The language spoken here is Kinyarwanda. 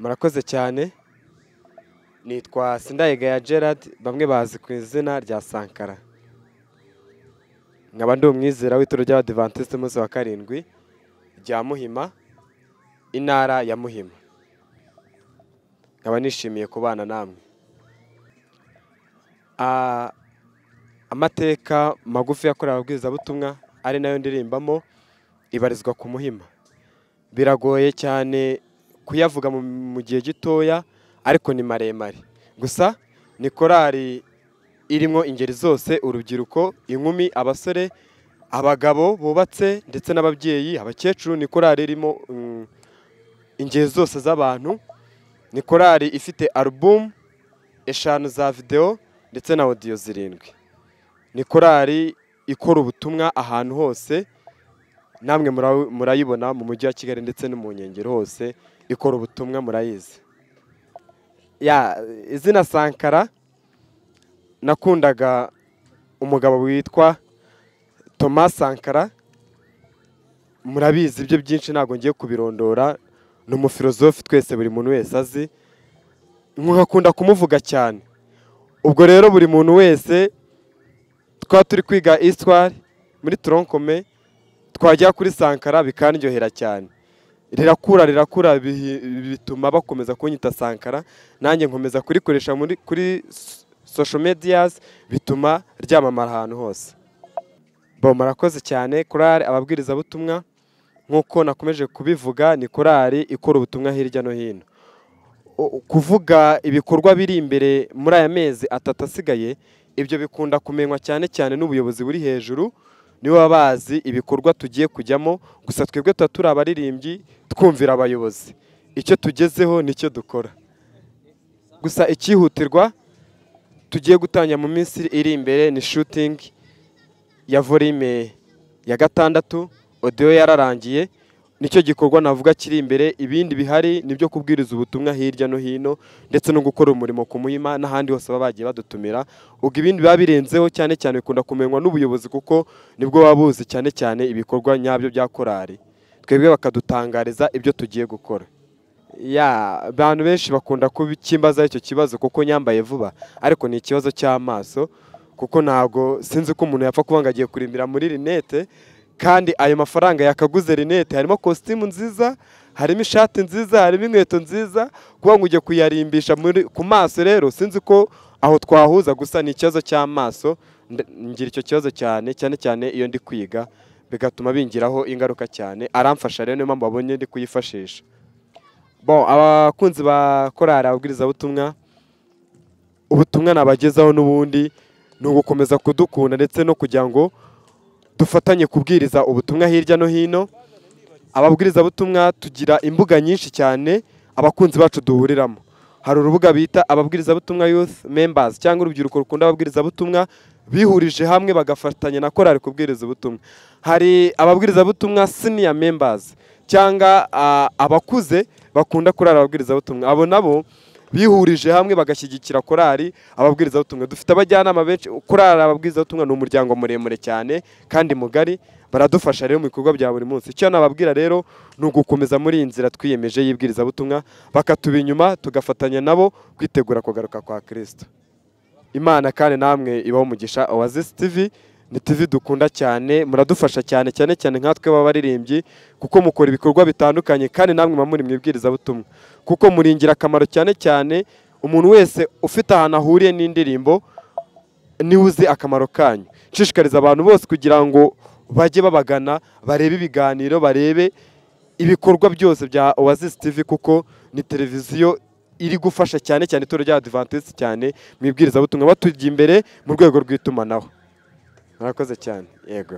murakoze cyane nitwa Sindayega ya gerard bamwe bazi ku izina rya sankara nkaba ndi umwizera w'ituro ry'abadivantisite umunsi wa karindwi rya muhima intara ya muhima nkaba nishimiye kubana namwe amateka magufi yakorewe ababwirizabutumwa ari nayo ndirimbamo ibarizwa ku muhima biragoye cyane kuyavuga mu gihe gitoya ariko ni maremare gusa ni korari irimo ingeri zose urubyiruko inkumi abasore abagabo bubatse ndetse n'ababyeyi abakecuru ni korari irimo mm, ingeri zose z'abantu ni korari ifite album eshanu za videwo ndetse na audio zirindwi ni korari ikora ubutumwa ahantu hose namwe murayibona mu mujyi wa kigali ndetse no mu nkengero hose ikora ubutumwa murayizi ya izina sankara nakundaga umugabo witwa thomas sankara murabizi ibyo byinshi ntabwo ngiye kubirondora ni umufilozofi twese buri muntu wese azi nkakunda kumuvuga cyane ubwo rero buri muntu wese twa turi kwiga isitwari muri toronkome twajya kuri sankara bikanyohera cyane rirakura rirakura bituma bakomeza kunyita sankara nanjye nkomeza kurikoresha kuri social medias bituma ryamamara ahantu hose bo murakoze cyane ababwiriza butumwa nk'uko nakomeje kubivuga ni korari ikora ubutumwa hirya no hino kuvuga ibikorwa biri imbere muri aya mezi atatu asigaye ibyo bikunda kumenywa cyane cyane n'ubuyobozi buri hejuru nibo baba ibikorwa tugiye kujyamo gusa twebwe tuba turi abaririmbyi twumvira abayobozi icyo tugezeho nicyo dukora gusa icyihutirwa tugiye gutangira mu minsi iri imbere ni shooting ya volume ya gatandatu odiyo yararangiye nicyo gikorwa navuga kiri imbere ibindi bihari ni byo kubwiriza ubutumwa hirya no hino ndetse no gukora umurimo ku muhima n'ahandi hose baba bagiye badutumira ubwo ibindi biba birenzeho cyane cyane bikunda kumenywa n'ubuyobozi kuko nibwo baba buzi cyane cyane ibikorwa nyabyo bya korari twebwe bakadutangariza ibyo tugiye gukora ya abantu benshi bakunda kubikimbaza icyo kibazo kuko nyambaye vuba ariko ni ikibazo cy'amaso kuko ntabwo sinzi ko umuntu yapfa kuba ngo agiye kurimbira muri rinete kandi ayo mafaranga yakaguze rinete harimo kositimu nziza harimo ishati nziza harimo inkweto nziza kuba ngo ujye kuyarimbisha ku maso rero sinzi ko aho twahuza gusa ni ikibazo cy'amaso ngira icyo kibazo cyane cyane cyane iyo ndi kwiga bigatuma bingiraho ingaruka cyane aramfasha rero niyo mpamvu babonye ndi kuyifashisha bo abakunzi ba korari ababwirizabutumwa ubutumwa nabagezaho n'ubundi ni ugukomeza kudukunda ndetse no kugira ngo dufatanye kubwiriza ubutumwa hirya no hino ababwiriza butumwa tugira imbuga nyinshi cyane abakunzi bacu duhuriramo hari urubuga bita ababwiriza butumwa youth members cyangwa urubyiruko rukunda ababwiriza butumwa bihurije hamwe bagafatanya na korari kubwiriza ubutumwa hari ababwirizabutumwa senior members cyangwa ah, abakuze bakunda kurara butumwa abo nabo bihurije hamwe bagashyigikira korali ababwirizabutumwa dufite abajyanama benshi korali ababwirizabutumwa ni umuryango muremure cyane kandi mugari baradufasha rero mu bikorwa bya buri munsi icyo nababwira rero ni ugukomeza muri iyi nzira twiyemeje y'ibwirizabutumwa bakatuba inyuma tugafatanya nabo kwitegura kugaruka kwa kirisito imana kandi namwe ibaho umugisha oasis tv ni tivi dukunda cyane muradufasha cyane cyane cyane nkatwe b'abaririmbyi kuko mukora ibikorwa bitandukanye kandi namwe muba muri mu kuko muri ingirakamaro cyane cyane umuntu wese ufite ahantu ahuriye n'indirimbo niwe uzi akamaro kanyu nshishikariza abantu bose kugira ngo bajye babagana barebe ibiganiro barebe ibikorwa byose bya oasis tv kuko ni televiziyo iri gufasha cyane cyane itora ry'abadivantisiti cyane mu ibwirizabutumwa batugiye imbere mu rwego rw'itumanaho murakoze cyane yego